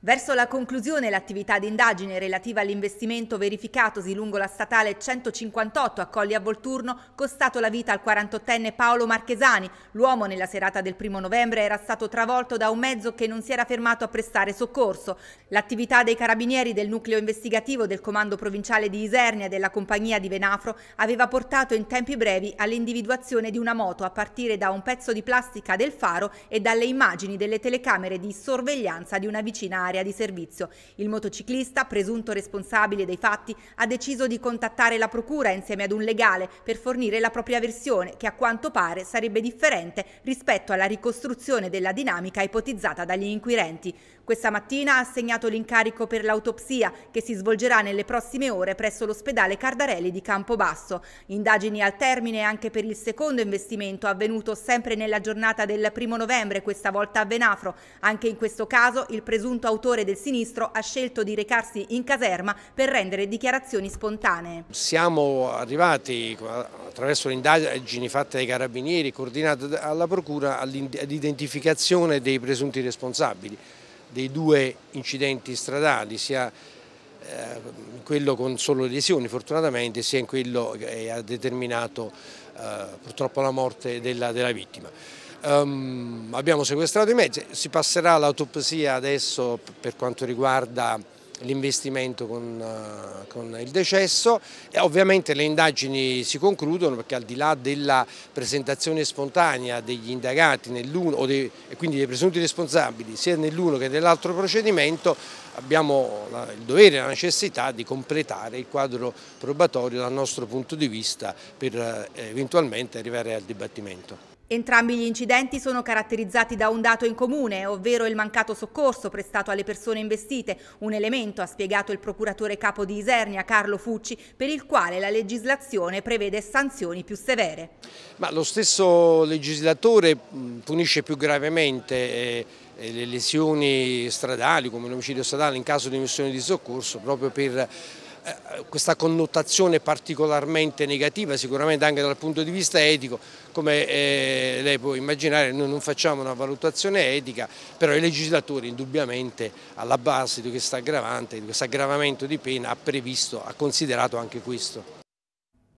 Verso la conclusione l'attività d'indagine relativa all'investimento verificatosi lungo la statale 158 a Colli a Volturno, costato la vita al 48enne Paolo Marchesani. L'uomo nella serata del 1 novembre era stato travolto da un mezzo che non si era fermato a prestare soccorso. L'attività dei carabinieri del nucleo investigativo del comando provinciale di Isernia e della compagnia di Venafro aveva portato in tempi brevi all'individuazione di una moto a partire da un pezzo di plastica del faro e dalle immagini delle telecamere di sorveglianza di una vicina area di servizio. Il motociclista, presunto responsabile dei fatti, ha deciso di contattare la procura insieme ad un legale per fornire la propria versione, che a quanto pare sarebbe differente rispetto alla ricostruzione della dinamica ipotizzata dagli inquirenti. Questa mattina ha assegnato l'incarico per l'autopsia, che si svolgerà nelle prossime ore presso l'ospedale Cardarelli di Campobasso. Indagini al termine anche per il secondo investimento avvenuto sempre nella giornata del primo novembre, questa volta a Venafro. Anche in questo caso il presunto autore autore del sinistro ha scelto di recarsi in caserma per rendere dichiarazioni spontanee. Siamo arrivati eh, attraverso le indagini fatte dai carabinieri coordinate alla procura all'identificazione dei presunti responsabili dei due incidenti stradali, sia eh, quello con solo lesioni fortunatamente sia in quello che ha determinato eh, purtroppo la morte della, della vittima. Ehm, abbiamo sequestrato i mezzi, si passerà all'autopsia adesso per quanto riguarda l'investimento con, eh, con, il decesso e ovviamente le indagini si concludono perché al di là della presentazione spontanea degli indagati nell'uno e quindi dei presunti responsabili sia nell'uno che nell'altro procedimento abbiamo la, il dovere e la necessità di completare il quadro probatorio dal nostro punto di vista per uh, eventualmente arrivare al dibattimento. Entrambi gli incidenti sono caratterizzati da un dato in comune, ovvero il mancato soccorso prestato alle persone investite, un elemento, ha spiegato il procuratore capo di Isernia, Carlo Fucci, per il quale la legislazione prevede sanzioni più severe. Ma lo stesso legislatore mm, punisce più gravemente eh, eh, le lesioni stradali, come l'omicidio stradale in caso di missione di soccorso, proprio per eh, questa connotazione particolarmente negativa, sicuramente anche dal punto di vista etico, come eh, lei può immaginare noi non facciamo una valutazione etica, però il legislatore indubbiamente alla base di questo aggravante, di questo aggravamento di pena ha previsto, ha considerato anche questo.